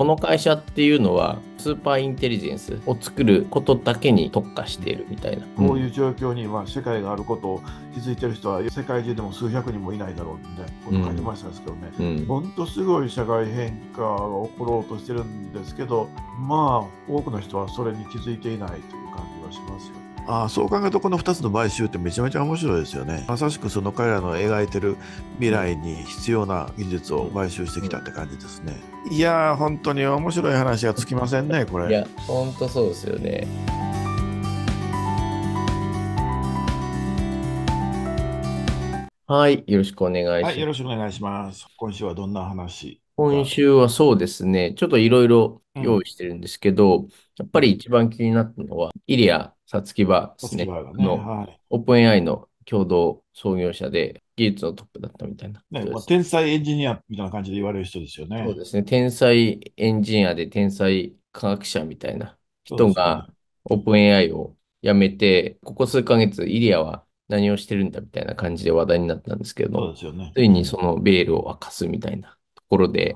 この会社っていうのはスーパーインテリジェンスを作ることだけに特化しているみたいな、こういう状況に、まあ、世界があることを気づいてる人は世界中でも数百人もいないだろうみたいなこと書いてましたですけどね、うんうん、ほんとすごい社会変化が起ころうとしてるんですけどまあ多くの人はそれに気づいていないという感じがしますよね。あそう考えるとこの2つの買収ってめちゃめちゃ面白いですよねまさしくその彼らの描いてる未来に必要な技術を買収してきたって感じですね、いやー本当に面白い話がつきませんねこれいや本当そうですよねはい、よろしくお願いします。はい、よろしくお願いします。今週はどんな話今週はそうですね、ちょっといろいろ用意してるんですけど、うん、やっぱり一番気になったのは、イリアサツキバですね。の、はい、オープン AI の共同創業者で、技術のトップだったみたいな、ねまあ、天才エンジニアみたいな感じで言われる人ですよね。そうですね。天才エンジニアで天才科学者みたいな人が、オープン AI を辞めて、ここ数ヶ月、イリアは何をしてるんだみたいな感じで話題になったんですけど、ついにそのベールを明かすみたいなところで、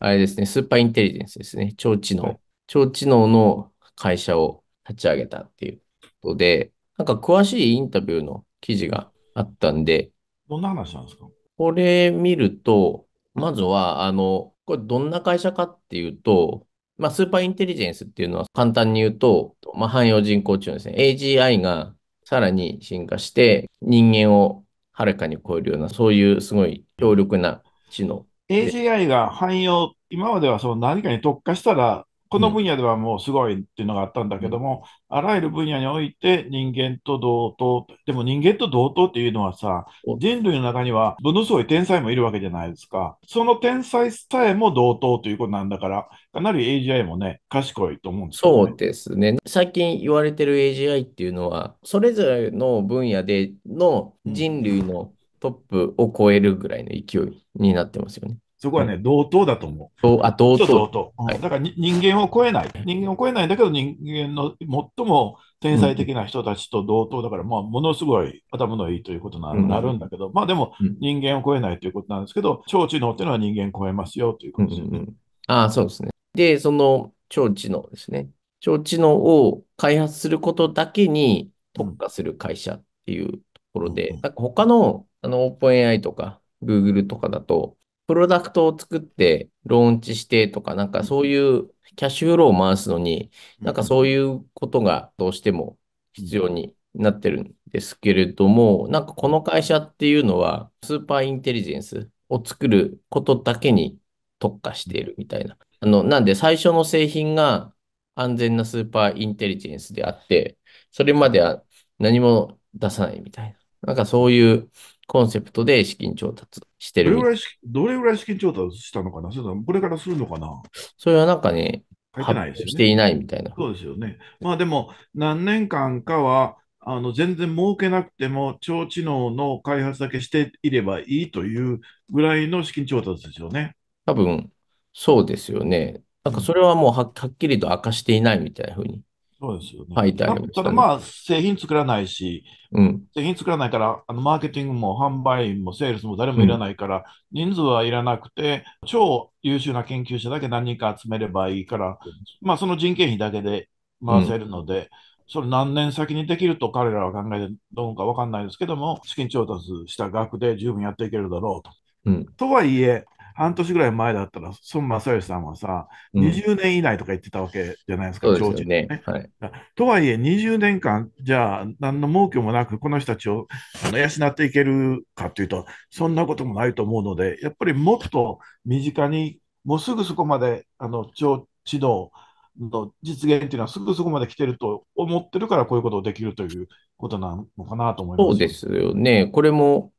あれですね、スーパーインテリジェンスですね。超知能。はい、超知能の会社を立ち上げたっていうことで、なんか詳しいインタビューの記事があったんで、どんな話なんですかこれ見ると、まずは、あの、これどんな会社かっていうと、まあ、スーパーインテリジェンスっていうのは簡単に言うと、まあ、汎用人工知能ですね。AGI がさらに進化して、人間をはるかに超えるような、そういうすごい強力な知能。AGI が汎用、今まではその何かに特化したらこの分野ではもうすごいっていうのがあったんだけども、うん、あらゆる分野において人間と同等、でも人間と同等っていうのはさ、人類の中にはものすごい天才もいるわけじゃないですか。その天才さえも同等ということなんだから、かなり AGI もね、賢いと思うんですよ、ね、そうですね。最近言われてる AGI っていうのは、それぞれの分野での人類のトップを超えるぐらいの勢いになってますよね。そこはね、うん、同等だと思う。あ同等同等、はい、だから人間を超えない。人間を超えないんだけど、人間の最も天才的な人たちと同等だから、うん、まあ、ものすごい頭のいいということになるんだけど、うん、まあでも人間を超えないということなんですけど、超知能っていうのは人間を超えますよということですよね。うんうん、ああ、そうですね。で、その超知能ですね。超知能を開発することだけに特化する会社っていうところで、うん、なんか他のあの OpenAI とか Google とかだと、プロダクトを作って、ローンチしてとか、なんかそういうキャッシュフローを回すのに、なんかそういうことがどうしても必要になってるんですけれども、なんかこの会社っていうのは、スーパーインテリジェンスを作ることだけに特化しているみたいな。あの、なんで最初の製品が安全なスーパーインテリジェンスであって、それまでは何も出さないみたいな。なんかそういうコンセプトで資金調達してどるれぐらいどれぐらい資金調達したのかなそれこれからするのかなそれはなんかね、書いてないですしよてね。いないみたいな。そうですよね。まあでも、何年間かは、あの全然儲けなくても、超知能の開発だけしていればいいというぐらいの資金調達ですよね。多分、そうですよね。なんかそれはもうははっきりと明かしていないみたいなふうにそうですよね。書いてありました、ね、ただまあ、製品作らないし、うん、製品作らないから、あのマーケティングも販売員もセールスも誰もいらないから、うん、人数はいらなくて、超優秀な研究者だけ何人か集めればいいから、まあ、その人件費だけで回せるので、うん、それ何年先にできると彼らは考えてどうか分かんないですけども、資金調達した額で十分やっていけるだろうと。うん、とはいえ、半年ぐらい前だったら、孫正義さんはさ、うん、20年以内とか言ってたわけじゃないですか、長時、ね、ね、はい。とはいえ、20年間、じゃあ、何の儲けもなく、この人たちをあの養っていけるかというと、そんなこともないと思うので、やっぱりもっと身近に、もうすぐそこまで、あの、長知能、の実現っていうのはすぐそこまで来てると思ってるからこういうことをできるということなのかなと思います。そうですよね。これも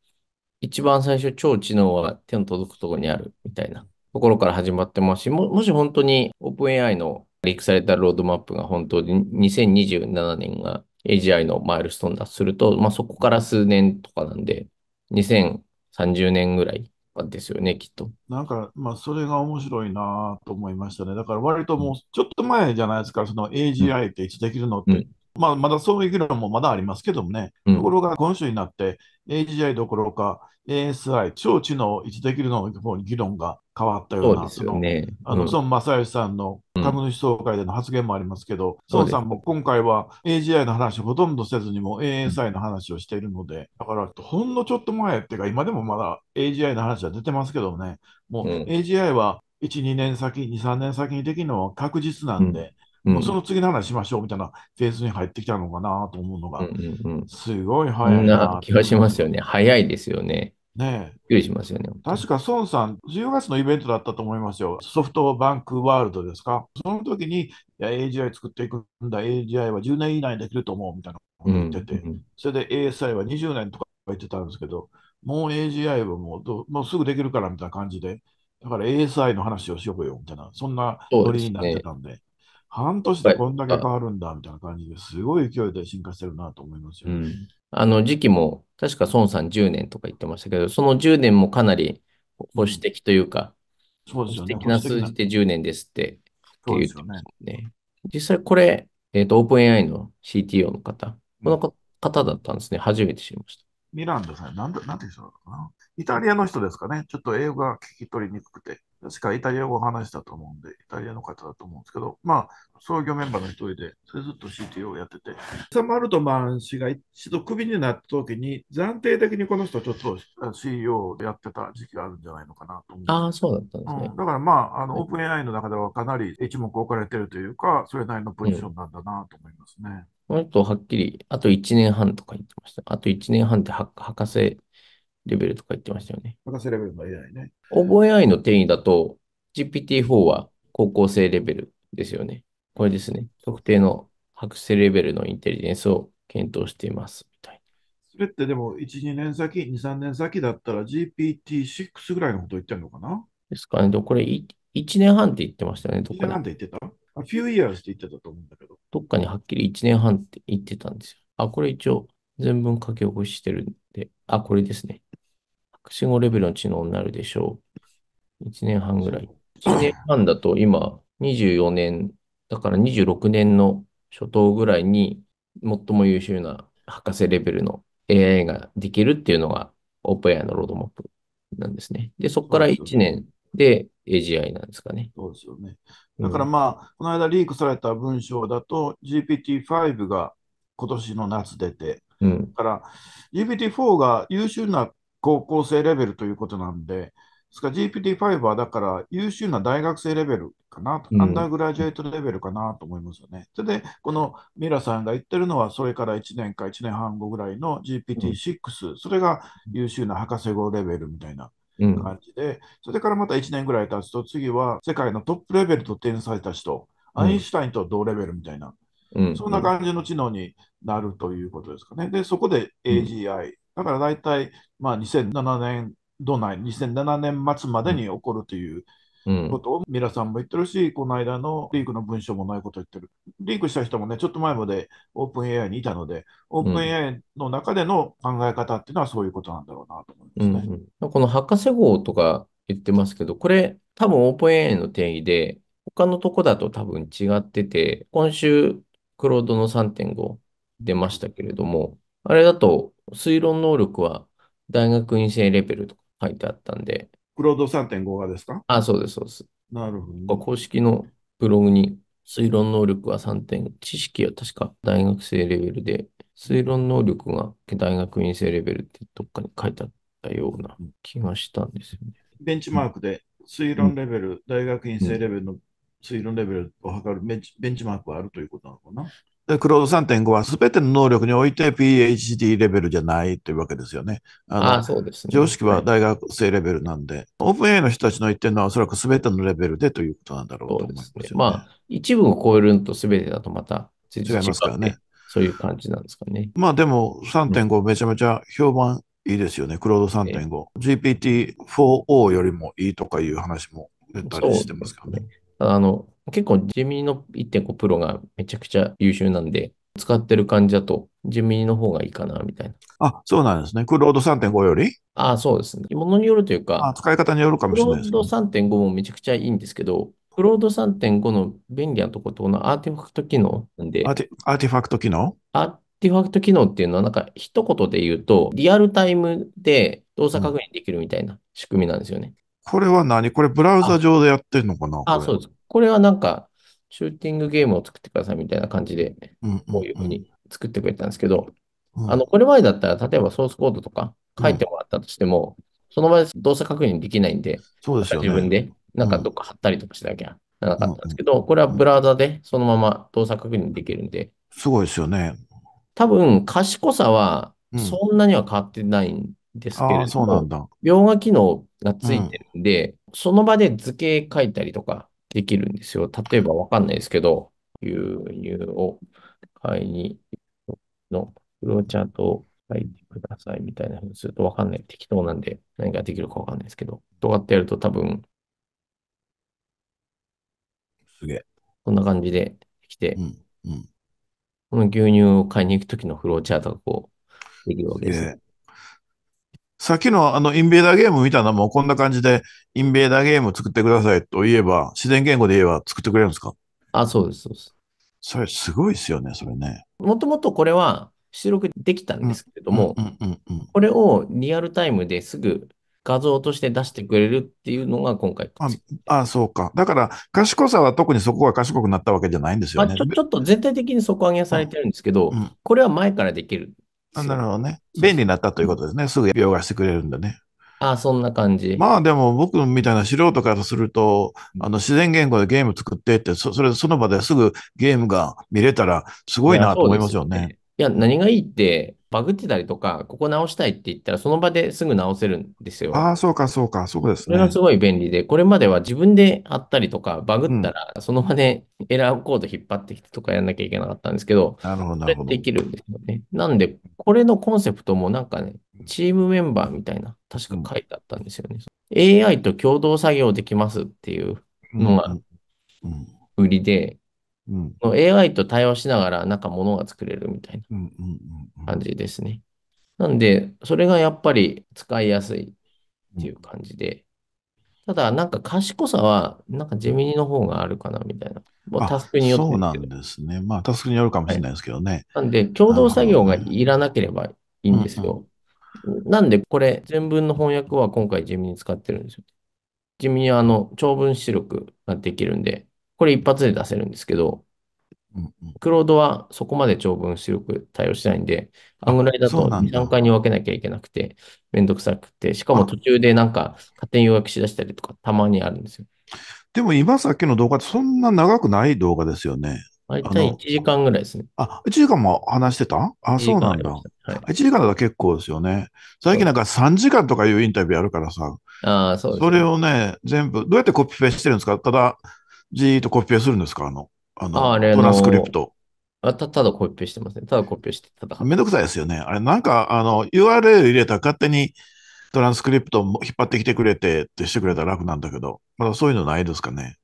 一番最初、超知能は手の届くところにあるみたいなところから始まってますし、ももし本当に OpenAI のリークされたロードマップが本当に2027年が AGI のマイルストーンだとすると、まあ、そこから数年とかなんで、2030年ぐらいですよね、きっと。なんか、まあ、それが面白いなと思いましたね。だから、割ともう、ちょっと前じゃないですか、その AGI って一致できるのって。まあ、まだそういう議論もまだありますけどもね、ところが今週になって、AGI どころか ASI、超知能一るの方に議論が変わったような、そ、ねうの孫正義さんの株主総会での発言もありますけど、うん、孫さんも今回は AGI の話をほとんどせずにも ASI の話をしているので、だからほんのちょっと前っていうか、今でもまだ AGI の話は出てますけどね、もう AGI は1、2年先、2、3年先にできるのは確実なんで、その次の話しましょうみたいなフェーズに入ってきたのかなと思うのが、すごい早いな気がしますよね。早いですよね。ねえ。びっくりしますよね。確か孫さん、10月のイベントだったと思いますよ。ソフトバンクワールドですか。その時に、いや、AGI 作っていくんだ、AGI は10年以内にできると思うみたいなこと言ってて、それで ASI は20年とか言ってたんですけど、もう AGI はもうもうすぐできるからみたいな感じで、だから ASI の話をしようよみたいな、そんなノリになってたんで。半年でこんだけ変わるんだみたいな感じですごい勢いで進化してるなと思いますよ、ねうん、あの時期も、確か孫さん10年とか言ってましたけど、その10年もかなり保守的というか、そうですよね、保守的な数字で10年ですってそうですよね。ね実際これ、えっ、ー、と、オープン AI の CTO の方、この方だったんですね。初めて知りました。ミランドさん、なんだなんて人だったかなイタリアの人ですかね。ちょっと英語が聞き取りにくくて。確かイタリア語を話したと思うんで、イタリアの方だと思うんですけど、まあ、創業メンバーの一人で、それずっと CTO をやってて、サマルトマン氏が一度クビになった時に、暫定的にこの人ちょっと CEO でやってた時期があるんじゃないのかなと思う。ああ、そうだったんですね。うん、だからまあ、あの、オープン AI の中ではかなり一目置かれてるというか、それなりのポジションなんだなと思いますね。うんもっとはっきり、あと1年半とか言ってました。あと1年半って博士レベルとか言ってましたよね。博士レベルの AI ね。OpenAI の定義だと GPT-4 は高校生レベルですよね。これですね。特定の博士レベルのインテリジェンスを検討していますみたいそれってでも1、2年先、2、3年先だったら GPT-6 ぐらいのこと言ってるのかなですかね。これ1年半って言ってましたね。どこ1年半って言ってたあ、few years って言ってたと思うんだけど。どっかにはっきり1年半って言ってたんですよ。あ、これ一応全文書き起こしてるんで、あ、これですね。士語レベルの知能になるでしょう。1年半ぐらい。1年半だと今、24年、だから26年の初頭ぐらいに、最も優秀な博士レベルの AI ができるっていうのが、オープン AI のロードマップなんですね。で、そこから1年で AGI なんですかね。そうですよね。だからまあ、この間リークされた文章だと、GPT-5 が今年の夏出て、うん、だから GPT-4 が優秀な高校生レベルということなんで、です GPT-5 はだから優秀な大学生レベルかなと、うん、アンダーグラジュエートレベルかなと思いますよね。それで、このミラさんが言ってるのは、それから1年か1年半後ぐらいの GPT-6、うん、それが優秀な博士号レベルみたいな感じで、うん、それからまた1年ぐらい経つと、次は世界のトップレベルと天才たちと、アインシュタインと同レベルみたいな、そんな感じの知能になるということですかね。で、そこで AGI、だから大体、まあ、2007年度内、2007年末までに起こるということを、ミラさんも言ってるし、この間のリークの文章もないこと言ってる。リークした人もね、ちょっと前までオープン AI にいたので、オープン AI の中での考え方っていうのはそういうことなんだろうなと思いますね。うんうん、この博士号とか言ってますけど、これ、多分オープン AI の定義で、他のとこだと多分違ってて、今週、クロードの3.5出ましたけれども、あれだと推論能力は大学院生レベルと書いてあったんで。クロード3.5がですかあ、そうです、そうです。なるほど、ね、公式のブログに推論能力は3点、知識は確か大学生レベルで、推論能力が大学院生レベルってどっかに書いてあったような気がしたんですよね。ベンチマークで推論レベル、うん、大学院生レベルの推論レベルを測るベンチマークはあるということなのかなで、クロード3.5は全ての能力において PhD レベルじゃないというわけですよね。あそうですね。常識は大学生レベルなんで、はい、オープン a の人たちの言ってるのはおそらく全てのレベルでということなんだろうと思います、ねすね、まあ、一部を超えると全てだとまた違いますからね。そういう感じなんですかね。まあでも3.5めちゃめちゃ評判いいですよね。うん、クロード3.5。GPT4O よりもいいとかいう話も出たりしてますからね。ねあの、結構ジェミニの1.5プロがめちゃくちゃ優秀なんで、使ってる感じだと、ジェミニの方がいいかな、みたいな。あ、そうなんですね。クロード3.5よりああ、そうですね。ものによるというか、使い方によるかもしれないです、ね、クロード3.5もめちゃくちゃいいんですけど、クロード3.5の便利なところと、このアーティファクト機能なんで。アーティファクト機能アーティファクト機能っていうのは、なんか一言で言うと、リアルタイムで動作確認できるみたいな仕組みなんですよね。これは何これブラウザ上でやってんのかなあそうです。これはなんか、シューティングゲームを作ってくださいみたいな感じで、こういうふうに作ってくれたんですけど、うん、あの、これ前だったら、例えばソースコードとか書いてもらったとしても、うん、その場で動作確認できないんで、そうですよ、ね、自分で、なんかどっか貼ったりとかしなきゃならなかったんですけど、うんうん、これはブラウザでそのまま動作確認できるんで。すごいですよね。多分、賢さはそんなには変わってないんですけれども、描画機能がついてるんで、うん、その場で図形書いたりとかできるんですよ。例えばわかんないですけど、牛乳を買いにのフローチャートを書いてくださいみたいなふうにするとわかんない。適当なんで何ができるかわかんないですけど、とかってやると多分、すげえ。こんな感じできて、うんうん、この牛乳を買いに行くときのフローチャートがこう、できるわけです。さっきのあのインベーダーゲームみたいなもうこんな感じでインベーダーゲーム作ってくださいと言えば、自然言語で言えば作ってくれるんですかあ、そうです、そうです。それすごいですよね、それね。もともとこれは出力できたんですけれども、これをリアルタイムですぐ画像として出してくれるっていうのが今回ああ、そうか。だから、賢さは特にそこが賢くなったわけじゃないんですよね。あ、ちょちょっと全体的に底上げされてるんですけど、うんうん、これは前からできるあなるほどね。便利になったということですね。すぐ描画してくれるんだね。ああそんな感じ。まあでも僕みたいな素人からすると、あの自然言語でゲーム作ってって、それその場ですぐゲームが見れたらすごいなと思いますよね。いや、ね、いや何がいいって、バグってたりとか、ここ直したいって言ったら、その場ですぐ直せるんですよ。ああ、そうか、そうか、そうですね。それがすごい便利で、これまでは自分であったりとか、バグったら、その場でエラーコード引っ張ってきてとかやんなきゃいけなかったんですけど、なるほど、なるほど。できるんですよね。なんで、これのコンセプトもなんかね、チームメンバーみたいな、確か書いてあったんですよね。AI と共同作業できますっていうのが売りで、うん、AI と対話しながら、なんかものが作れるみたいな感じですね。なんで、それがやっぱり使いやすいっていう感じで。ただ、なんか賢さは、なんかジ味ミニの方があるかなみたいな。もうタスクによって。そうなんですね。まあ、タスクによるかもしれないですけどね。はい、なんで、共同作業がいらなければいいんですよ。なんで、これ、全文の翻訳は今回ジ味ミニ使ってるんですよ。ジ味ミニは、あの、長文出力ができるんで、これ一発で出せるんですけど、うんうん、クロードはそこまで長文出力対応しないんで、あんぐらいだと2段階に分けなきゃいけなくて、めんどくさくて、しかも途中でなんか勝手に予約しだしたりとかたまにあるんですよ。でも今さっきの動画ってそんな長くない動画ですよね。大体1時間ぐらいですね。あ、1時間も話してたあ、そうなんだ。はい、1時間だと結構ですよね。最近なんか3時間とかいうインタビューあるからさ。あそうです、ね、それをね、全部、どうやってコピペしてるんですかただ、じーっとコピペするんですかあの、あの、あトランスクリプト。あたただコピペしてますね。ただコピペして、ただ。めんどくさいですよね。あれ、なんか、あの、URL 入れたら勝手にトランスクリプトも引っ張ってきてくれてってしてくれたら楽なんだけど、まだそういうのないですかね。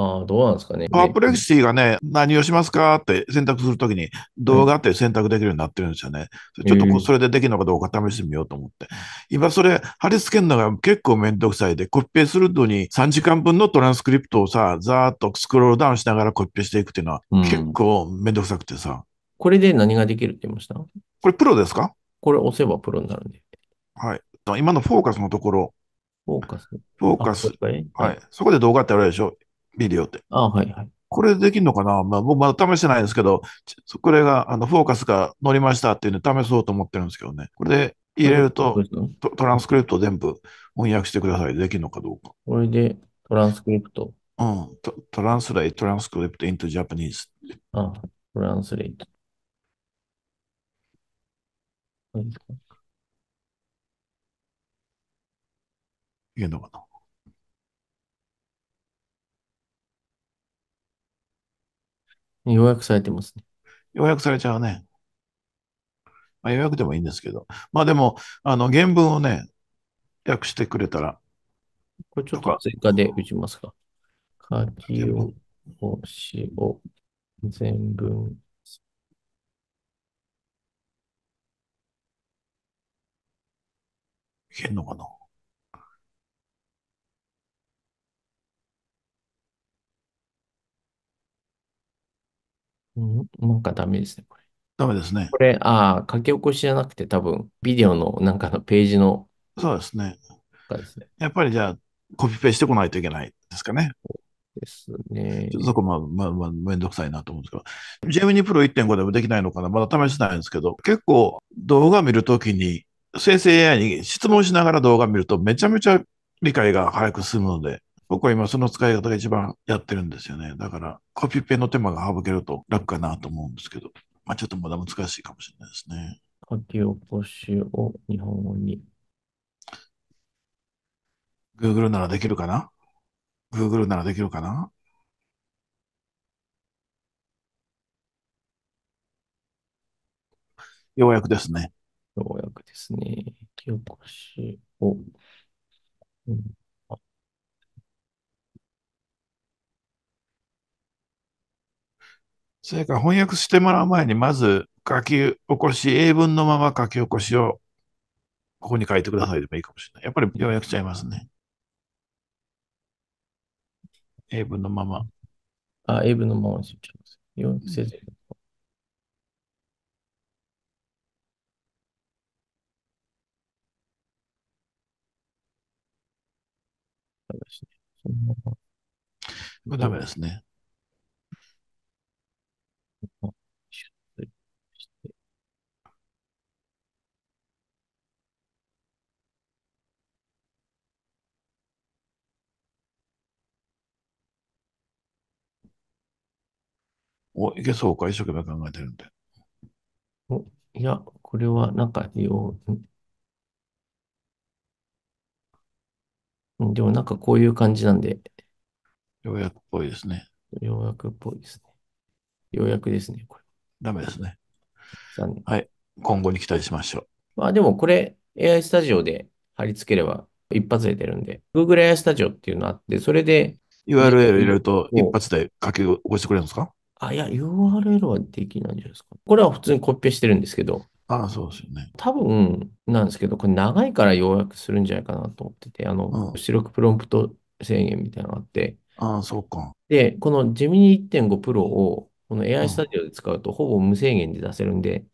ああ、どうなんですかね。パープレクシーがね、何をしますかって選択するときに動画って選択できるようになってるんですよね。うん、ちょっとこそれでできるのかどうか試してみようと思って。今それ貼り付けるのが結構めんどくさいで、コピペするのに3時間分のトランスクリプトをさ、ざーっとスクロールダウンしながらコピペしていくっていうのは結構めんどくさくてさ。うん、これで何ができるって言いましたこれプロですかこれ押せばプロになるんで。はい。今のフォーカスのところ。フォーカス。フォーカス。はい。そこで動画ってあるでしょビデオって。あはいはい。これできるのかな、まあ、僕まだ試してないですけど、これがあのフォーカスが乗りましたっていうの試そうと思ってるんですけどね。これで入れるとトランスクリプト全部翻訳してください。できるのかどうか。これでトランスクリプト。うん。トトランスレイト、トランスクリプト、イントジャパニーズ。ああトランスレイト。いいのかな予約されてますね。約されちゃうね。まあ、予約でもいいんですけど。まあでも、あの、原文をね、訳してくれたら。これちょっと追加で打ちますか。書きを、しを、全文。いけんのかなんなんかダメですね、これ。ダメですね。これ、ああ、書き起こしじゃなくて多分、ビデオのなんかのページの、そうですね。ですね。やっぱりじゃあ、コピペしてこないといけないですかね。ですね。そこまあ、まあ、まあ、めんどくさいなと思うんですけど、ジェミニプロ1.5でもできないのかな、まだ試してないんですけど、結構動画見るときに、生成 AI に質問しながら動画見ると、めちゃめちゃ理解が早く進むので、僕は今その使い方が一番やってるんですよね。だから、コピペの手間が省けると楽かなと思うんですけど、まあ、ちょっとまだ難しいかもしれないですね。書き起こしを日本語に。Google ならできるかな ?Google ならできるかなようやくですね。ようやくですね。書き起こしを。うんそれから翻訳してもらう前に、まず書き起こし、英文のまま書き起こしを、ここに書いてくださいでもいいかもしれない。やっぱり要約ちゃいますね。英文のまま。あ、英文のままにしちゃいます。要約せずに。ダメですね。これダメですね。お、いけそうか、一生懸命考えてるんで。お、いや、これはなんか、よ、う、でもなんかこういう感じなんで。ようやくっぽいですね。ようやくっぽいですね。ようやくですね、これ。ダメですね。残念。はい。今後に期待しましょう。まあでもこれ AI スタジオで貼り付ければ一発で出るんで、Google AI スタジオっていうのあって、それで URL 入れると一発で書き起こしてくれるんですかあ、いや、URL はできないんじゃないですか。これは普通にコピペしてるんですけど。ああ、そうですよね。多分なんですけど、これ長いから要約するんじゃないかなと思ってて、あの、うん出力プロンプト制限みたいなのがあって、ああ、そうか。で、このジミニ1.5 Pro をこの AI スタジオで使うとほぼ無制限で出せるんで、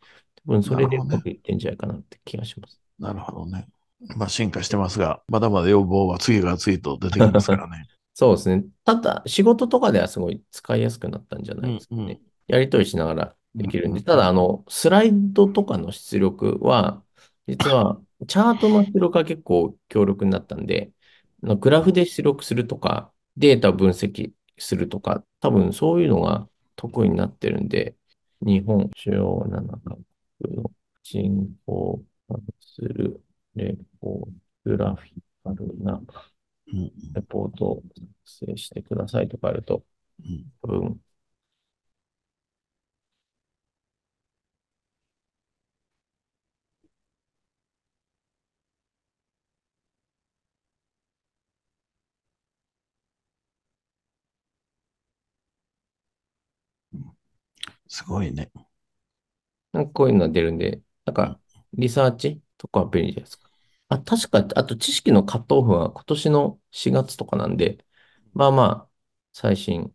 多分それでうまくいってんじゃないかなって気がします。なるほどね。まあ、進化してますが、まだまだ要望は次が次と出てきますからね。そうですね。ただ、仕事とかではすごい使いやすくなったんじゃないですかね。うんうん、やり取りしながらできるんで、ただ、あの、スライドとかの出力は、実は、チャートの出力が結構強力になったんで、グラフで出力するとか、データ分析するとか、多分そういうのが得意になってるんで、日本主要7カ国の人口化するレポーグラフィカルなレポートを作成してくださいとかあると、多分、すごいね。なんかこういうのが出るんで、なんか、リサーチとかは便利じゃないですか。あ、確か、あと知識のカットオフは今年の4月とかなんで、まあまあ、最新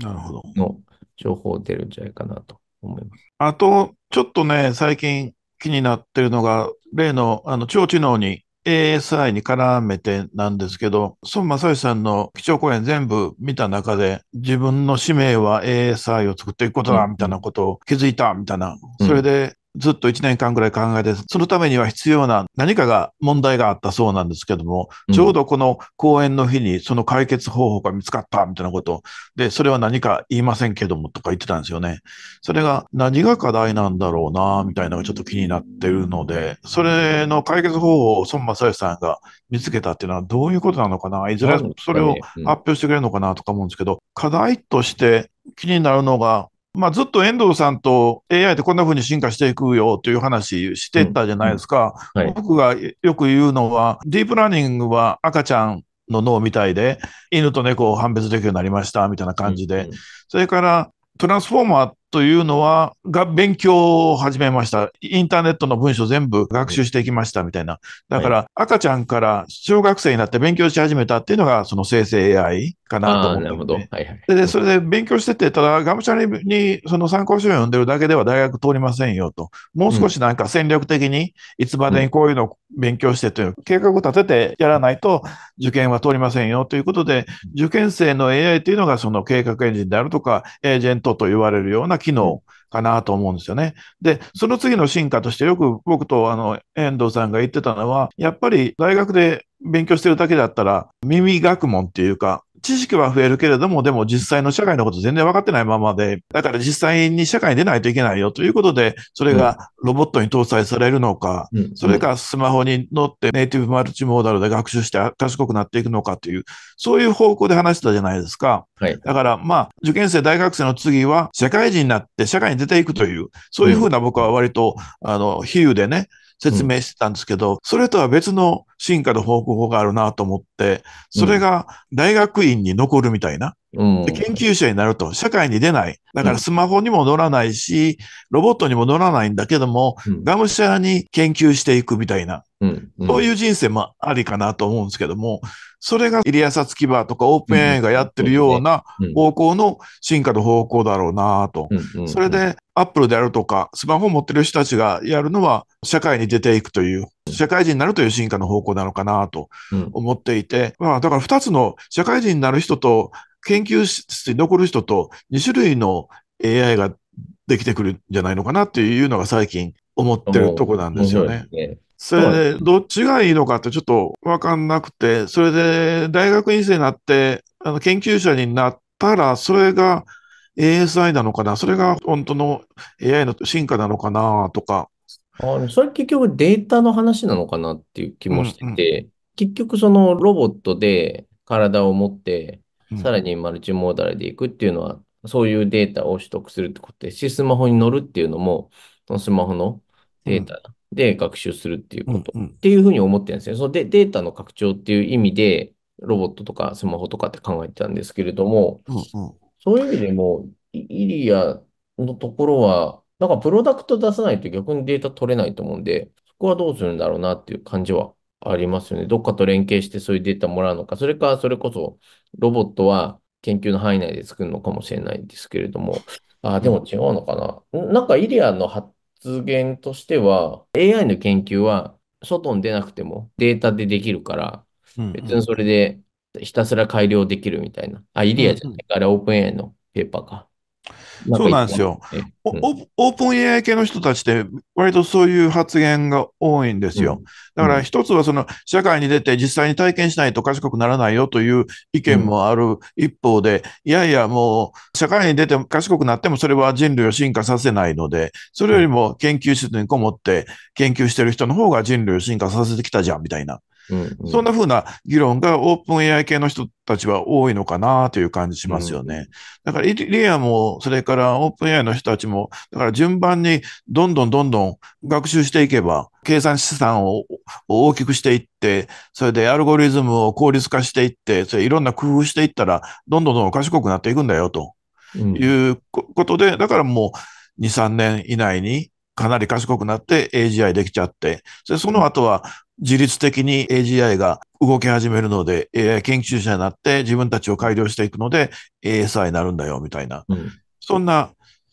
の情報出るんじゃないかなと思います。あと、ちょっとね、最近気になってるのが、例の、あの、超知能に ASI に絡めてなんですけど、孫正義さんの基調講演全部見た中で、自分の使命は ASI を作っていくことだ、みたいなことを気づいた、みたいな。それで、ずっと1年間ぐらい考えて、そのためには必要な何かが問題があったそうなんですけども、ちょうどこの講演の日にその解決方法が見つかったみたいなことで、それは何か言いませんけどもとか言ってたんですよね。それが何が課題なんだろうな、みたいなのがちょっと気になってるので、それの解決方法を孫正義さんが見つけたっていうのはどういうことなのかな、いずれそれを発表してくれるのかなとか思うんですけど、課題として気になるのが、まあ、ずっと遠藤さんと AI ってこんな風に進化していくよという話してたじゃないですか。うんうんはい、僕がよく言うのは、ディープラーニングは赤ちゃんの脳みたいで、犬と猫を判別できるようになりましたみたいな感じで、うんうん、それからトランスフォーマーというのは、が勉強を始めました。インターネットの文章全部学習していきましたみたいな。だから、赤ちゃんから小学生になって勉強し始めたっていうのが、その生成 AI。かなと思って、ね、なるほど。はいはい。で、それで勉強してて、ただ、がむしゃらにその参考書を読んでるだけでは大学通りませんよと。もう少しなんか戦略的に、いつまでにこういうのを勉強してという、計画を立ててやらないと受験は通りませんよということで、受験生の AI というのがその計画エンジンであるとか、エージェントと言われるような機能、かなと思うんですよね。で、その次の進化としてよく僕とあの遠藤さんが言ってたのは、やっぱり大学で勉強してるだけだったら耳学問っていうか、知識は増えるけれども、でも実際の社会のこと全然分かってないままで、だから実際に社会に出ないといけないよということで、それがロボットに搭載されるのか、うん、それかスマホに乗ってネイティブマルチモーダルで学習して賢くなっていくのかという、そういう方向で話してたじゃないですか。はい、だからまあ、受験生、大学生の次は社会人になって社会に出ていくという、そういうふうな僕は割と、あの、比喩でね、説明してたんですけど、それとは別の進化の方向があるなと思って、それが大学院に残るみたいな。うん、研究者になると、社会に出ない。だからスマホにも乗らないし、ロボットにも乗らないんだけども、がむしゃらに研究していくみたいな。うんうん、そういう人生もありかなと思うんですけども、それがイリア・サツキバーとかオープン AI がやってるような方向の進化の方向だろうなと。それで、アップルであるとか、スマホを持ってる人たちがやるのは、社会に出ていくという社会人になるという進化の方向なのかなと思っていて、うん、まあ、だから2つの社会人になる人と研究室に残る人と2種類の AI ができてくるんじゃないのかなっていうのが最近思ってるとこなんですよね。ねそれで、どっちがいいのかってちょっとわかんなくて、それで大学院生になって、あの研究者になったら、それが ASI なのかな、それが本当の AI の進化なのかなとかあそれ結局データの話なのかなっていう気もしてて、うんうん、結局そのロボットで体を持って、さらにマルチモーダルでいくっていうのは、そういうデータを取得するってことですし、スマホに乗るっていうのも、そのスマホのデータで学習するっていうこと、っていうふうに思ってるんですね。そのデータの拡張っていう意味で、ロボットとかスマホとかって考えてたんですけれども、うんうん、そういう意味でも、イリアのところは、なんかプロダクト出さないと逆にデータ取れないと思うんで、そこはどうするんだろうなっていう感じはありますよね。どっかと連携してそういうデータもらうのか、それか、それこそロボットは研究の範囲内で作るのかもしれないですけれども、あ、でも違うのかな。なんかイリアの発言としては、AI の研究は外に出なくてもデータでできるから、別にそれでひたすら改良できるみたいな。あ、イリアじゃない、あれオープン AI のペーパーか。そうなんですよ、オープン AI 系の人たちって、割とそういう発言が多いんですよ。うん、だから一つはその社会に出て実際に体験しないと賢くならないよという意見もある一方で、いやいや、もう社会に出て賢くなってもそれは人類を進化させないので、それよりも研究室にこもって研究してる人の方が人類を進化させてきたじゃんみたいな。そんなふうな議論がオープン AI 系の人たちは多いのかなという感じしますよね。うん、だからリアも、それからオープン AI の人たちも、だから順番にどんどんどんどん学習していけば、計算資産を大きくしていって、それでアルゴリズムを効率化していって、それいろんな工夫していったら、どんどんどん賢くなっていくんだよということで、だからもう2、3年以内にかなり賢くなって AGI できちゃって、その後は自律的に AGI が動き始めるので、AI 研究者になって自分たちを改良していくので ASI になるんだよみたいな、うん、そんな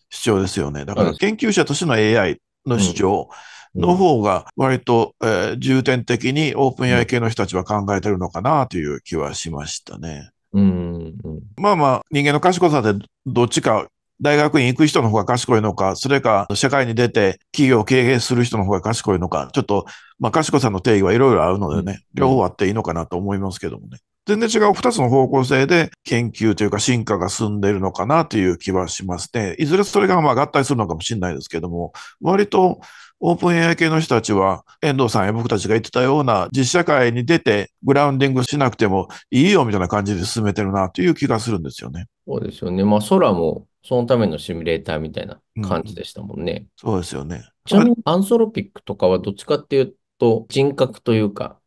主張ですよね。だから研究者としての AI の主張の方が割と、えー、重点的にオープン AI 系の人たちは考えてるのかなという気はしましたね。うんうん、まあまあ人間の賢さでどっちか大学院行く人の方が賢いのか、それか社会に出て企業を経営する人の方が賢いのか、ちょっと、まあ、賢さの定義はいろいろあるのでね、うん、両方あっていいのかなと思いますけどもね。全然違う二つの方向性で研究というか進化が進んでいるのかなという気はしますね。いずれそれがま合体するのかもしれないですけども、割とオープン AI 系の人たちは、遠藤さんや僕たちが言ってたような実社会に出てグラウンディングしなくてもいいよみたいな感じで進めてるなという気がするんですよね。そうですよね。まあ空もそのためのシミュレーターみたいな感じでしたもんね。うん、そうですよね。ちなみにアンソロピックとかはどっちかっていうと人格というか、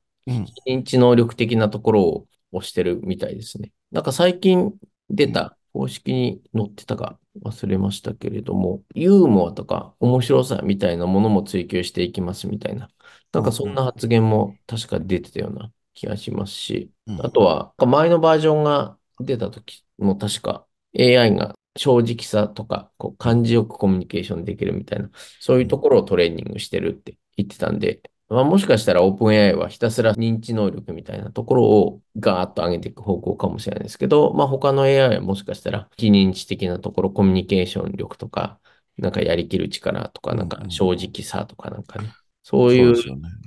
認知能力的なところを推してるみたいですね。なんか最近出た公式に載ってたか忘れましたけれども、ユーモアとか面白さみたいなものも追求していきますみたいな、なんかそんな発言も確か出てたような気がしますし、あとは前のバージョンが出た時も確か AI が正直さとか、こう、感じよくコミュニケーションできるみたいな、そういうところをトレーニングしてるって言ってたんで、まあ、もしかしたらオープン AI はひたすら認知能力みたいなところをガーッと上げていく方向かもしれないですけど、まあ、他の AI はもしかしたら非認知的なところ、コミュニケーション力とか、なんかやりきる力とか、なんか正直さとかなんかね、そういう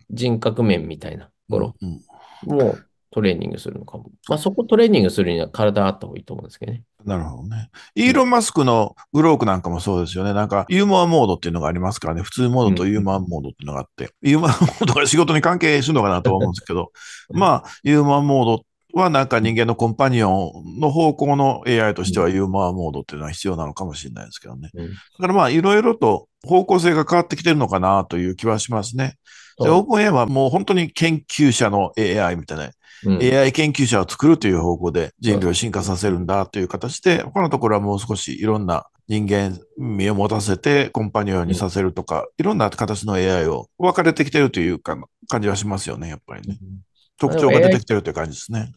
人格面みたいなところもトレーニングするのかも。まあ、そこトレーニングするには体あった方がいいと思うんですけどね。なるほどね。イーロン・マスクのグロークなんかもそうですよね。なんか、ユーモアモードっていうのがありますからね。普通モードとユーモアモードっていうのがあって、うん、ユーモアモードが仕事に関係するのかなと思うんですけど、まあ、ユーモアモードはなんか人間のコンパニオンの方向の AI としてはユーモアモードっていうのは必要なのかもしれないですけどね。だからまあ、いろいろと方向性が変わってきてるのかなという気はしますね。で、オープン AI はもう本当に研究者の AI みたいなうん、AI 研究者を作るという方向で人類を進化させるんだという形で、他のところはもう少しいろんな人間身を持たせてコンパニオンにさせるとか、うん、いろんな形の AI を分かれてきてるというか感じはしますよね、やっぱりね。特徴が出てきてるという感じですね。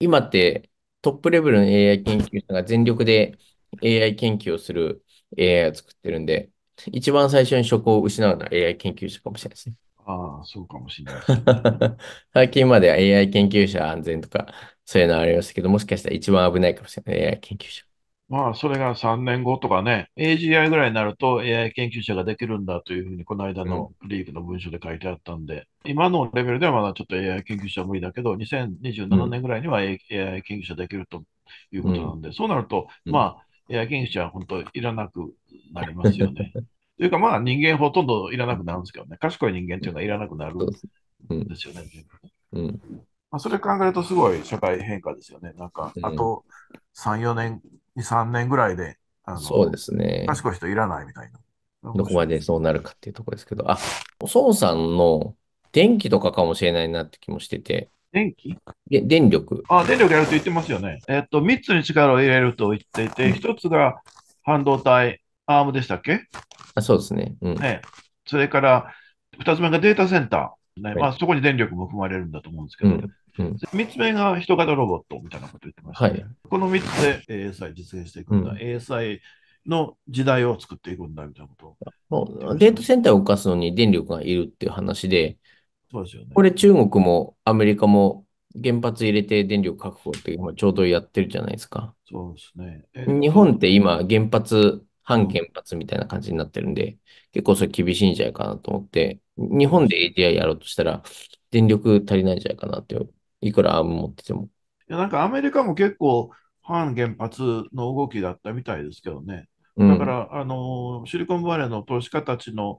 今ってトップレベルの AI 研究者が全力で AI 研究をする AI を作ってるんで、一番最初に職を失うのは AI 研究者かもしれないですね。ああ、そうかもしれないね。最近までは AI 研究者安全とか、そういうのありましたけど、もしかしたら一番危ないかもしれない、AI 研究者。まあ、それが3年後とかね、AGI ぐらいになると AI 研究者ができるんだというふうに、この間のリーグの文章で書いてあったんで、うん、今のレベルではまだちょっと AI 研究者は無理だけど、2027年ぐらいには AI 研究者できるということなんで、うん、そうなると、まあ、AI 研究者は本当いらなくなりますよね。というかまあ人間ほとんどいらなくなるんですけどね、賢い人間っていうのはいらなくなるんですよね。うん、うんまあ、それ考えるとすごい社会変化ですよね。なんか、あと3、4年、2、3年ぐらいで、あのそうですね。賢い人いらないみたいな。どこまでそうなるかっていうところですけど、あ、孫さんの電気とかかもしれないなって気もしてて。電気で電力。あ、電力やると言ってますよね。えっと、3つに力を入れると言っていて、1つが半導体、アームでしたっけあそうですね,、うん、ね。それから2つ目がデータセンター、ね、はい、まあ、そこに電力も含まれるんだと思うんですけど、うん3つ目が人型ロボットみたいなこと言ってました、ね、はい、この3つで ASI 実現していくんだ、うん、ASI の時代を作っていくんだみたいなことデータセンターを動かすのに電力がいるっていう話で、そうですよね、これ中国もアメリカも原発入れて電力確保って今ちょうどやってるじゃないですか。そうですね。日本って今原発反原発みたいな感じになってるんで、結構それ厳しいんじゃないかなと思って、日本で ATI やろうとしたら、電力足りないんじゃないかなって、いくらアーム持ってても。いや、なんかアメリカも結構、反原発の動きだったみたいですけどね。だから、うん、あのシリコンバレーの投資家たちの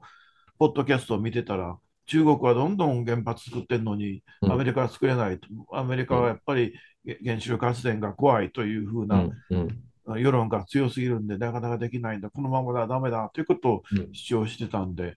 ポッドキャストを見てたら、中国はどんどん原発作ってるのに、アメリカは作れないと、アメリカはやっぱり原子力発電が怖いというふうな世論が強すぎるんで、なかなかできないんだ、このままだ、だめだということを主張してたんで、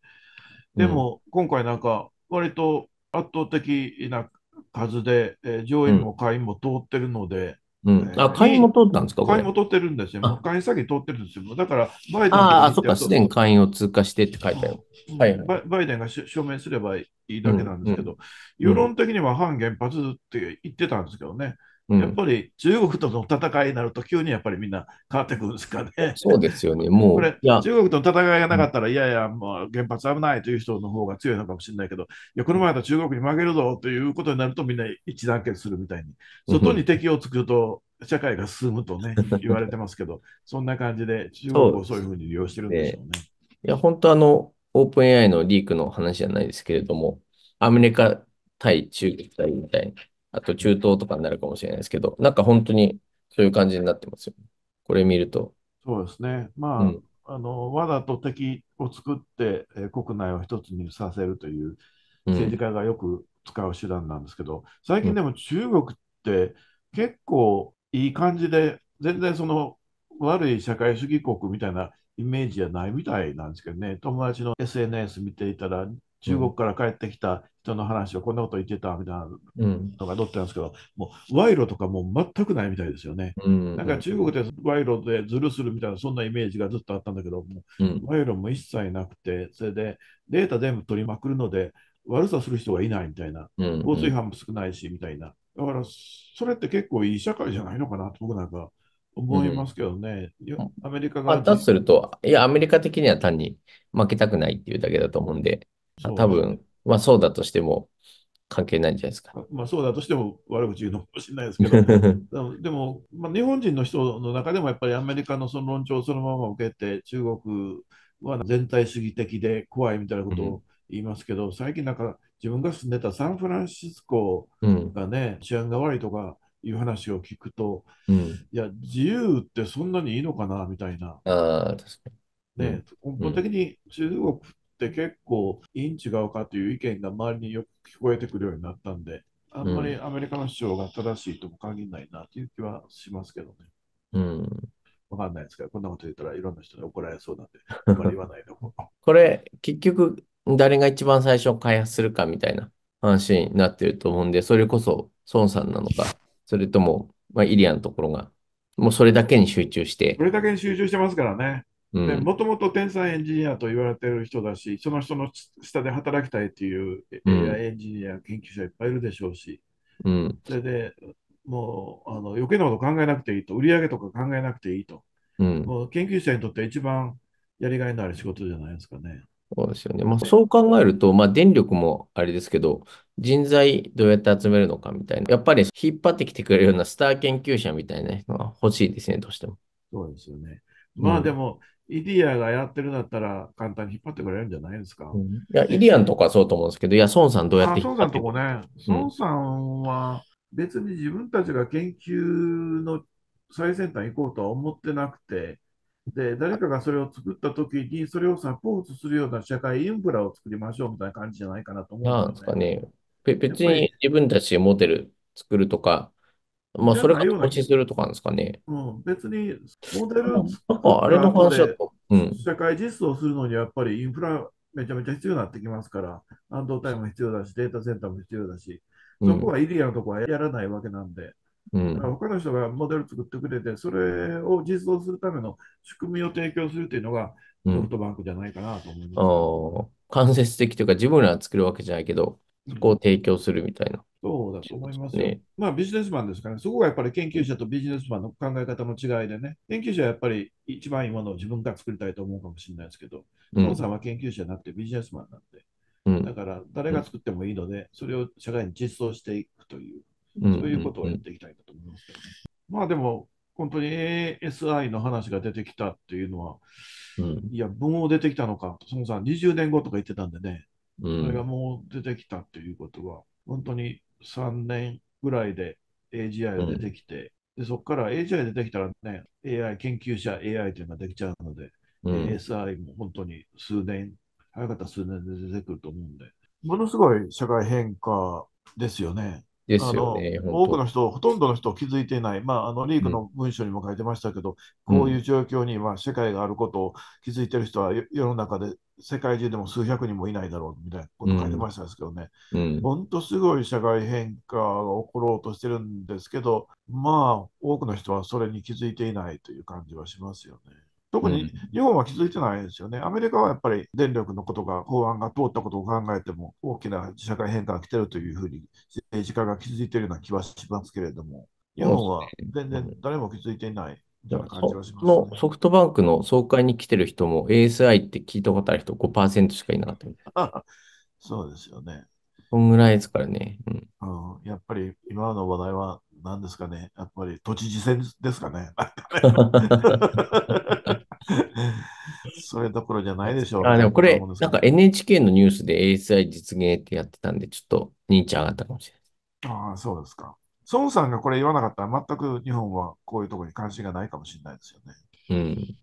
うん、でも今回なんか、割と圧倒的な数で、えー、上院も下院も通ってるので、うん、あ、も通ったんですか下院も通ってるんですよ。下院先通ってるんですよ。だから、バイデンああ、そっか、すでに下院を通過してって書いてある。はいはい、バイデンが証明すればいいだけなんですけど、うんうん、世論的には反原発って言ってたんですけどね。やっぱり中国との戦いになると、急にやっぱりみんな変わってくるんですかね。そうですよね、もう。これ、中国との戦いがなかったら、いやいや、もう原発危ないという人の方が強いのかもしれないけど、いやこの前だ中国に負けるぞということになると、みんな一団結するみたいに、外に敵を作ると、社会が進むとね、言われてますけど、そんな感じで、中国をそういうふうに利用してるんでしょうね。ういや、本当あの、オープン AI のリークの話じゃないですけれども、アメリカ対中国対みたいな。あと中東とかになるかもしれないですけど、なんか本当にそういう感じになってますよ、ね。これ見ると。そうですね。まあ、うん、あの、ざと敵を作って、えー、国内を一つにさせるという政治家がよく使う手段なんですけど、うん、最近でも中国って結構いい感じで、全然その悪い社会主義国みたいなイメージじゃないみたいなんですけどね、友達の SNS 見ていたら、中国から帰ってきた人の話をこんなこと言ってたみたいなのが載ってたんですけど、うん、もう賄賂とかも全くないみたいですよね。うん、なんか中国で賄賂でズルするみたいなそんなイメージがずっとあったんだけども、うん、賄賂も一切なくて、それでデータ全部取りまくるので、悪さする人がいないみたいな、防水違も少ないしみたいな。だからそれって結構いい社会じゃないのかなと僕なんか思いますけどね。うん、アメリカが。だとすると、いや、アメリカ的には単に負けたくないっていうだけだと思うんで、多分、まあそうだとしても関係ないんじゃないですか。まあそうだとしても悪口言うのかもしれないですけど、でも、まあ、日本人の人の中でもやっぱりアメリカのその論調をそのまま受けて、中国は全体主義的で怖いみたいなことを言いますけど、うん、最近なんか自分が住んでたサンフランシスコがね、うん、治安が悪いとか、いう話を聞くと、うん、いや、自由ってそんなにいいのかなみたいな。あ確かにね、根本的に中国っって結構いいん違うかという意見が周りによく聞こえてくるようになったんで、あんまりアメリカの主張が正しいとも限らないなという気はしますけどね。うん。わかんないですけど、こんなこと言ったらいろんな人に怒られそうなんで、あんまり言わないでこれ、結局、誰が一番最初開発するかみたいな話になってると思うんで、それこそ孫さんなのか、それとも、まあ、イリアのところが、もうそれだけに集中して。それだけに集中してますからね。もともと天才エンジニアと言われてる人だし、その人の下で働きたいっていう、うん、エンジニア、研究者いっぱいいるでしょうし、うん、それでもうあの余計なこと考えなくていいと、売り上げとか考えなくていいと、うん、もう研究者にとって一番やりがいのある仕事じゃないですかね。そうですよね。まあ、そう考えると、まあ、電力もあれですけど、人材どうやって集めるのかみたいな、やっぱり引っ張ってきてくれるようなスター研究者みたいなのが欲しいですね、どうしても。そうですよね。まあでも、イディアがやってるんだったら簡単に引っ張ってくれるんじゃないですか。うん、いや、イディアンとかそうと思うんですけど、いや、孫さんどうやって引っ張ってくる孫さんとこね、孫さんは別に自分たちが研究の最先端行こうとは思ってなくて、で、誰かがそれを作った時に、それをサポートするような社会インフラを作りましょうみたいな感じじゃないかなと思うんですよね。なんですかね。別に自分たちモデル作るとか、まあ、それから投資するとかなんですかね。うん、別に、モデルなんかあれの話だと、うん、社会実装するのにやっぱりインフラめちゃめちゃ必要になってきますから、半導体も必要だし、データセンターも必要だし、そこはイィアのとこはやらないわけなんで、うん、他の人がモデル作ってくれて、それを実装するための仕組みを提供するというのが、ソフトバンクじゃないかなと思います。ああ、間接的というか、自分ら作るわけじゃないけど、こう提供するみたいな。そうだと思いますね。まあビジネスマンですからね、そこがやっぱり研究者とビジネスマンの考え方の違いでね、研究者はやっぱり一番いいものを自分が作りたいと思うかもしれないですけど、ト、さんは研究者ゃなってビジネスマンなんで、だから誰が作ってもいいので、それを社会に実装していくという、そういうことをやっていきたいと思いますけどね。まあでも、本当に ASI の話が出てきたっていうのは、いや、文を出てきたのか、そムさん20年後とか言ってたんでね、それがもう出てきたっていうことは、本当に3年ぐらいで AGI が出てきて、うん、でそこから AGI 出てきたらね、AI 研究者 AI というのができちゃうので、うん、s i も本当に数年、早かった数年で出てくると思うんで、ものすごい社会変化ですよね。ですよね。多くの人、ほとんどの人気づいていない、まあ、あのリーグの文章にも書いてましたけど、うん、こういう状況に、まあ、世界があることを気づいている人は世の中で、世界中でも数百人もいないだろうみたいなこと書いてましたですけどね、本当、うん、すごい社会変化が起ころうとしてるんですけど、まあ、多くの人はそれに気づいていないという感じはしますよね。特に日本は気づいてないですよね、アメリカはやっぱり電力のことが、法案が通ったことを考えても、大きな社会変化が来てるというふうに政治家が気づいてるような気はしますけれども、日本は全然誰も気づいていない。ね、ソフトバンクの総会に来てる人も ASI って聞いたことある人5%しかいなかったみたいな。そうですよね。そんぐらいですからね。うん、うん、やっぱり今の話題は何ですかね。やっぱり都知事選ですかね。それどころじゃないでしょう。あ、でもこれ、なんか NHK のニュースで ASI 実現ってやってたんで、ちょっと認知上がったかもしれない。ああ、そうですか。孫さんがこれ言わなかったら、全く日本はこういうところに関心がないかもしれないですよね。うん。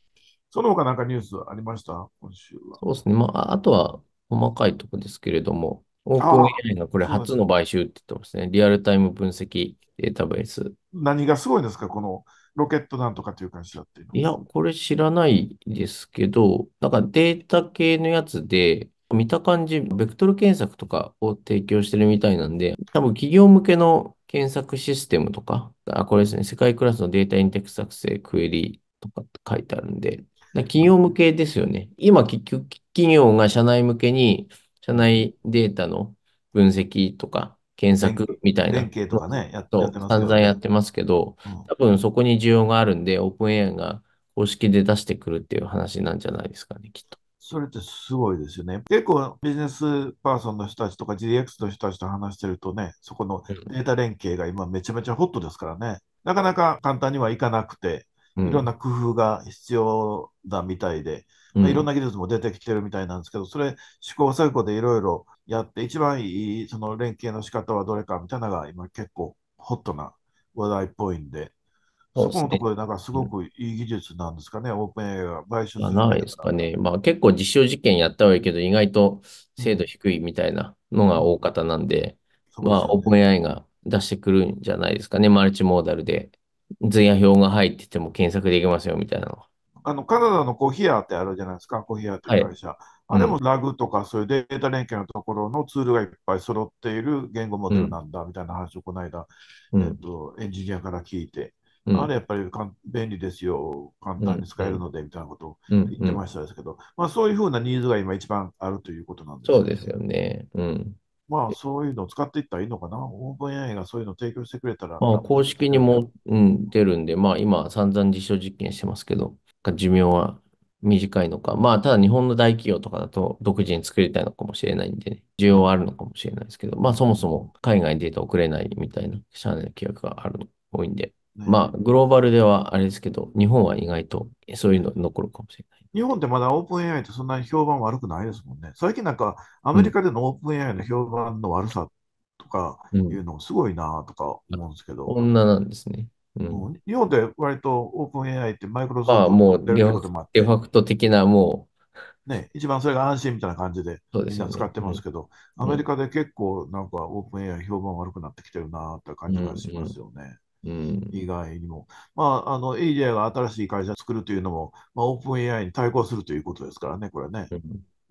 その他なんかニュースありました今週は。そうですね。まあ、あとは細かいとこですけれども、オープン AI がこれ初の買収って言ってますね。リアルタイム分析データベース。何がすごいんですかこのロケットなんとかという会社っていうのいや、これ知らないですけど、なんかデータ系のやつで、見た感じ、ベクトル検索とかを提供してるみたいなんで、多分企業向けの検索システムとか、あ、これですね、世界クラスのデータインテック作成、クエリとかって書いてあるんで、企業向けですよね。今、結局、企業が社内向けに、社内データの分析とか、検索みたいな。連携とかね、やってますね。散々やってますけど、うん、多分そこに需要があるんで、オープン AI が公式で出してくるっていう話なんじゃないですかね、きっと。それってすごいですよね。結構ビジネスパーソンの人たちとか GDX の人たちと話してるとね、そこのデータ連携が今めちゃめちゃホットですからね、なかなか簡単にはいかなくて、いろんな工夫が必要だみたいで、うん、まあ、いろんな技術も出てきてるみたいなんですけど、それ試行錯誤でいろいろやって、一番いいその連携の仕方はどれかみたいなのが今結構ホットな話題っぽいんで、そこのところでなんかすごくいい技術なんですかね、うん、オープン AI が買収するないですかね。まあ結構実証実験やったがいいけど、意外と精度低いみたいなのが大方なんで、うん、まあ、オープン AI が出してくるんじゃないですかね、マルチモーダルで。図や表が入ってても検索できますよみたいなの。あのカナダのコーヒーアってあるじゃないですか、コーヒーアって会社。はい、あれもラグとか、そういうデータ連携のところのツールがいっぱい揃っている言語モデルなんだみたいな話をこの間、うん、えっと、エンジニアから聞いて、うん、あれやっぱり便利ですよ、簡単に使えるのでみたいなことを言ってましたですけど、まあ、そういうふうなニーズが今一番あるということなんです、ね、そうですよね。うんまあ、そういうのを使っていったらいいのかな。オープン AI がそういうのを提供してくれたら。まあ、公式にも、うん、出るんで、まあ、今、散々実証実験してますけど、か寿命は短いのか、まあ、ただ日本の大企業とかだと独自に作りたいのかもしれないんでね、需要はあるのかもしれないですけど、まあ、そもそも海外にデータ送れないみたいな社内の規約があるの多いんで、まあ、グローバルではあれですけど、日本は意外とそういうの残るかもしれない。日本ってまだオープン AI ってそんなに評判悪くないですもんね。最近なんかアメリカでのオープン AI の評判の悪さとかいうのすごいなとか思うんですけど。うん、女なんですね。日本で割とオープン AI ってマイクロソフトのもうデファクト的なもう。ね、一番それが安心みたいな感じでみんな使ってますけど、うん、アメリカで結構なんかオープン AI 評判悪くなってきてるなって感じがしますよね。うん、以外にも。まあ、あの、エイアが新しい会社を作るというのも、まあ、オープン AI に対抗するということですからね、これね。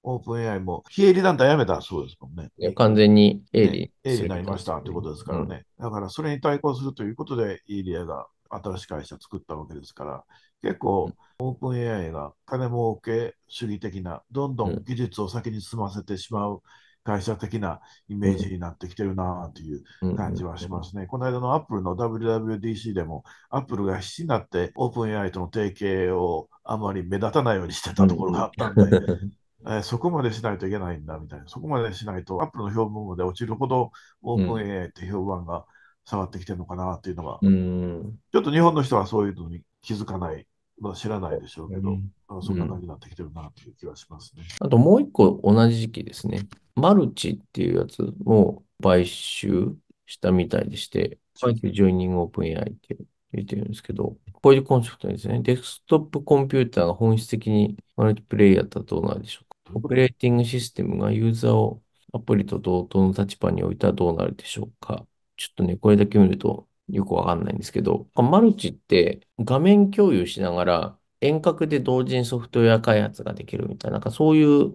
オープン AI も非営利団体やめたそうですもんね。完全に営利、ね、営利になりましたということですからね、うん。だからそれに対抗するということで、イーリアが新しい会社作ったわけですから、結構、オープン AI が金儲け主義的な、どんどん技術を先に進ませてしまう。会社的なイメージになってきてるなという感じはしますね。この間のアップルの WWDC でも、アップルが必死になってオープン AI との提携をあまり目立たないようにしてたところがあったんで、えそこまでしないといけないんだみたいな、そこまでしないと、アップルの評判まで落ちるほど、オープン AI って評判が下がってきてるのかなっていうのが、うん、ちょっと日本の人はそういうのに気づかない、まあ、知らないでしょうけど、うん、そんな感じになってきてるなっていう気がしますね。あともう一個、同じ時期ですね、マルチっていうやつも買収したみたいでして、マルチジョイニングオープン AI って言ってるんですけど、こういうコンセプトですね。デスクトップコンピューターが本質的にマルチプレイヤーだうなんでしょうオペレーティングシステムがユーザーをアプリと同等の立場に置いたらどうなるでしょうか。ちょっとね、これだけ見るとよくわかんないんですけど、マルチって画面共有しながら遠隔で同時にソフトウェア開発ができるみたいな、なんかそういう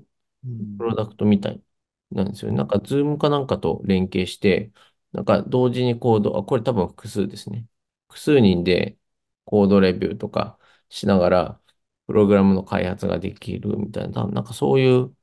プロダクトみたいなんですよね。なんか Zoom かなんかと連携して、なんか同時にコード、あ、これ多分複数ですね。複数人でコードレビューとかしながら、プログラムの開発ができるみたいな、なんかそういう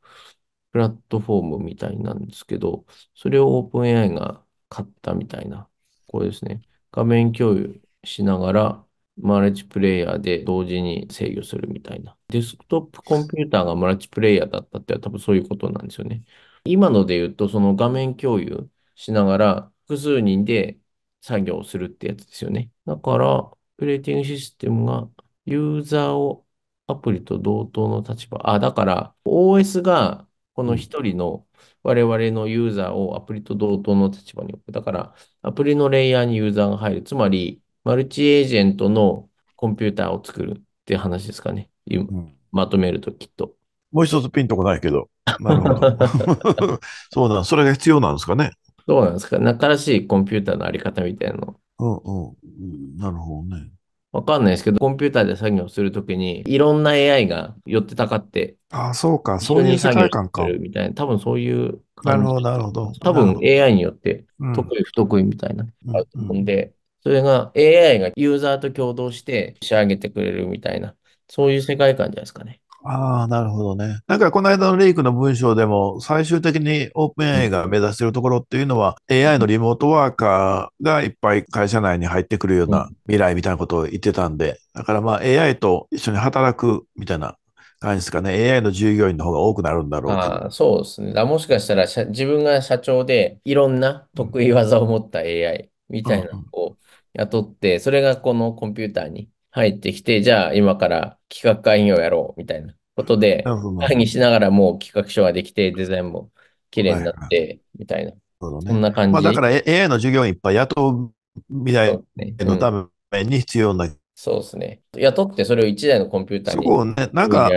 プラットフォームみたいなんですけど、それを OpenAI が買ったみたいな、これですね。画面共有しながら、マルチプレイヤーで同時に制御するみたいな。デスクトップコンピューターがマルチプレイヤーだったって多分そういうことなんですよね。今ので言うと、その画面共有しながら、複数人で作業をするってやつですよね。だから、オペレーティングシステムがユーザーをアプリと同等の立場。あ、だから OS がこの一人の我々のユーザーをアプリと同等の立場に置く。だからアプリのレイヤーにユーザーが入る。つまり、マルチエージェントのコンピューターを作るって話ですかね。うん、まとめるときっと。もう一つピンとこないけど。なるほど。そうだ、それが必要なんですかね。そうなんですか。新しいコンピューターのあり方みたいなの。うんうん。なるほどね。わかんないですけど、コンピューターで作業するときに、いろんな AI が寄ってたかって、ああ、そうか、そういう世界観か。みたいな、多分そういうなるほど、なるほど。多分 AI によって、得意、不得意みたいな、あると思うんで、それが AI がユーザーと共同して仕上げてくれるみたいな、そういう世界観じゃないですかね。ああ、なるほどね。なんかこの間のレイクの文章でも、最終的にオープン AI が目指しているところっていうのは、うん、AI のリモートワーカーがいっぱい会社内に入ってくるような未来みたいなことを言ってたんで、だからまあ AI と一緒に働くみたいな感じですかね。AI の従業員の方が多くなるんだろうあそうですね。だもしかしたら自分が社長で、いろんな得意技を持った AI みたいなのを雇って、それがこのコンピューターに入ってきて、じゃあ今から企画会議をやろうみたいなことで、会議しながらもう企画書ができて、デザインも綺麗になって、みたいな。そ、んな感じ。まあ、だから AI の授業いっぱい雇うみたいのために必要な、そうですね。雇ってそれを1台のコンピューターに。そうね。なんか、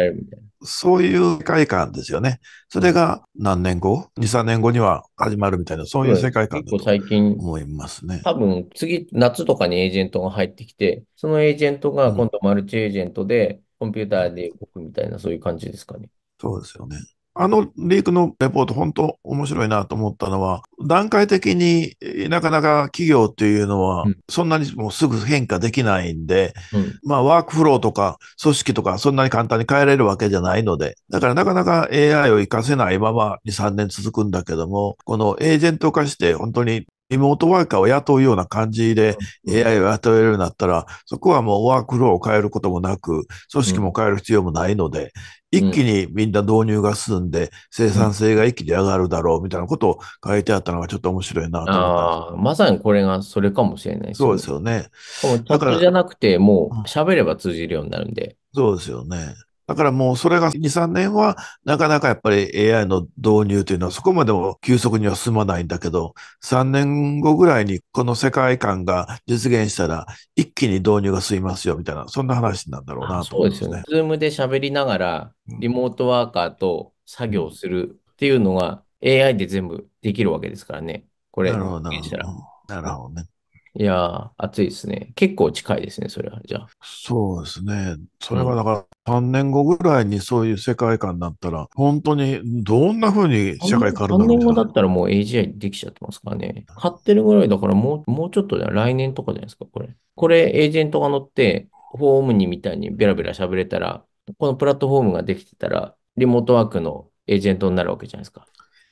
そういう世界観ですよね。それが何年後 ?2、3年後には始まるみたいな、そういう世界観だと思いますね。多分次、夏とかにエージェントが入ってきて、そのエージェントが今度マルチエージェントで、コンピューターで動くみたいな、そういう感じですかね。そうですよね。あのリークのレポート、本当面白いなと思ったのは、段階的になかなか企業っていうのは、そんなにもうすぐ変化できないんで、うん、まあワークフローとか組織とかそんなに簡単に変えれるわけじゃないので、だからなかなか AI を活かせないまま2、3年続くんだけども、このエージェント化して本当にリモートワーカーを雇うような感じで AI を雇えるようになったら、そこはもうワークフローを変えることもなく、組織も変える必要もないので、一気にみんな導入が進んで、生産性が一気に上がるだろうみたいなことを書いてあったのがちょっと面白いなと思まさにこれがそれかもしれないですね。そうですよね。チャットじゃなくて、もう喋れば通じるようになるんで。そうですよね。だからもうそれが2、3年はなかなかやっぱり AI の導入というのはそこまでも急速には進まないんだけど、3年後ぐらいにこの世界観が実現したら一気に導入が進みますよみたいな、そんな話なんだろうなと思いますね。そうですよね。ズームで喋りながらリモートワーカーと作業するっていうのが AI で全部できるわけですからね。これ、なるほど。なるほどね。いやー、暑いですね。結構近いですね、それは。じゃあ。そうですね。それはだから3年後ぐらいにそういう世界観になったら、本当にどんな風に社会変わるんだろう3年後だったらもう AGI できちゃってますからね。買ってるぐらいだからもう、もうちょっとじゃ来年とかじゃないですか、これ。これ、エージェントが乗って、フォームにみたいにベラベラ喋れたら、このプラットフォームができてたら、リモートワークのエージェントになるわけじゃないですか。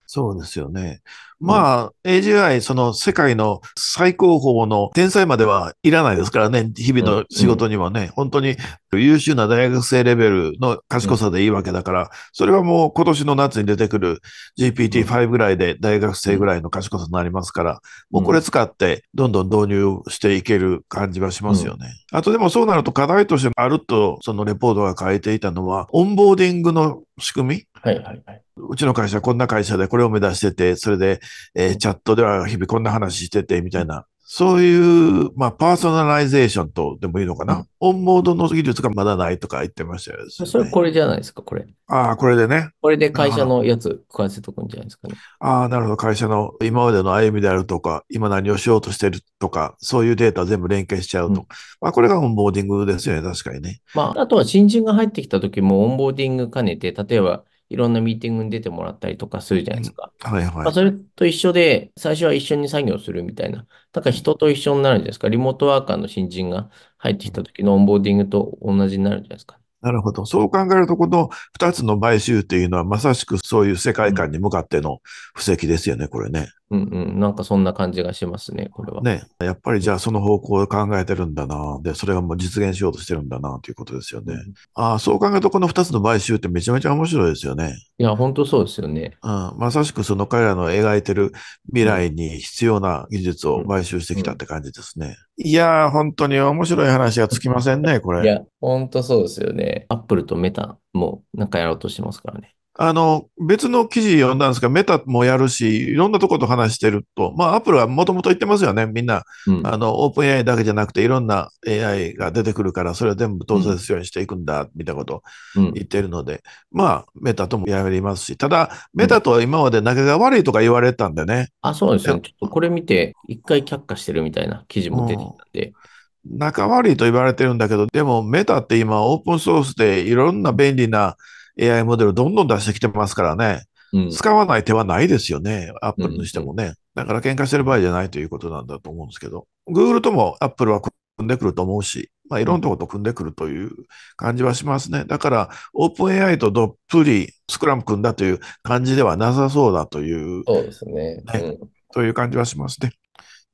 そうですよね。まあ、AGI、その世界の最高峰の天才まではいらないですからね、日々の仕事にはね、本当に優秀な大学生レベルの賢さでいいわけだから、それはもう今年の夏に出てくる GPT-5 ぐらいで大学生ぐらいの賢さになりますから、もうこれ使ってどんどん導入していける感じはしますよね。あとでもそうなると課題としてあると、そのレポートが書いていたのは、オンボーディングの仕組みはいはいはい。うちの会社こんな会社でこれを目指してて、それでえー、チャットでは日々こんな話してて、みたいな。そういう、まあ、パーソナライゼーションとでもいいのかな。オンモードの技術がまだないとか言ってましたよ、ね、それこれじゃないですか、これ。ああ、これでね。これで会社のやつ、食わせとくんじゃないですかね。ああ、なるほど。会社の今までの歩みであるとか、今何をしようとしてるとか、そういうデータ全部連携しちゃうと。うん、まあ、これがオンボーディングですよね、確かにね。まあ、あとは新人が入ってきた時もオンボーディング兼ねて、例えば、いろんなミーティングに出てもらったりとかするじゃないですか。はいはい。まあ、それと一緒で、最初は一緒に作業するみたいな。だから人と一緒になるんじゃないですか。リモートワーカーの新人が入ってきた時のオンボーディングと同じになるんじゃないですか。なるほど。そう考えると、この2つの買収っていうのは、まさしくそういう世界観に向かっての布石ですよね、これね。うんうん、なんかそんな感じがしますね、これは。ね、やっぱりじゃあその方向を考えてるんだな、で、それがもう実現しようとしてるんだな、ということですよね。ああ、そう考えるとこの2つの買収ってめちゃめちゃ面白いですよね。いや、本当そうですよね。うん、まさしくその彼らの描いてる未来に必要な技術を買収してきたって感じですね。うんうん、いやー、本当に面白い話がつきませんね、これ。いや、本当そうですよね。アップルとメタもなんかやろうとしてますからね。あの、別の記事読んだんですが、メタもやるし、いろんなところと話してると、まあ、アップルはもともと言ってますよね、みんな、うん、あの、オープン AI だけじゃなくて、いろんな AI が出てくるから、それは全部統制するようにしていくんだ、みたいなことを言ってるので、うん、まあ、メタともやりますし、ただ、メタとは今まで仲が悪いとか言われたんでね。うん、あ、そうですよ、ね。ちょっとこれ見て、一回却下してるみたいな記事も出てきたんで。仲悪いと言われてるんだけど、でもメタって今オープンソースでいろんな便利な AI モデルどんどん出してきてますからね、うん、使わない手はないですよね、アップルにしてもね。うん、だから喧嘩してる場合じゃないということなんだと思うんですけど、Google ともアップルは組んでくると思うし、まあ、いろんなとこと組んでくるという感じはしますね。だから、オープン AI とどっぷりスクラム組んだという感じではなさそうだという。そうですね。うん、という感じはしますね。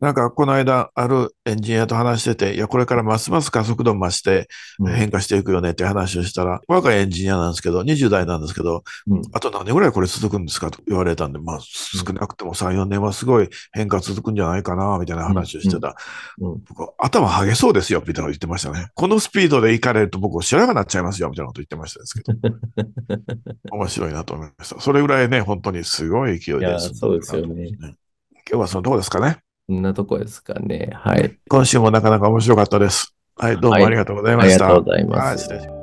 なんかこの間、あるエンジニアと話してて、いや、これからますます加速度増して変化していくよねって話をしたら、うん、若いエンジニアなんですけど、20代なんですけど、うん、あと何年ぐらいこれ続くんですかと言われたんで、まあ、少なくとも3、4年はすごい変化続くんじゃないかな、みたいな話をしてた。うん、僕頭はげそうですよ、みたいなこと言ってましたね。このスピードで行かれると僕、知らなくなっちゃいますよ、みたいなこと言ってましたですけど。面白いなと思いました。それぐらいね、本当にすごい勢いです。そうですよね。今日はそのとこですかね。こんなとこですかね。はい。今週もなかなか面白かったです。はい、どうもありがとうございました。はい、ありがとうございます。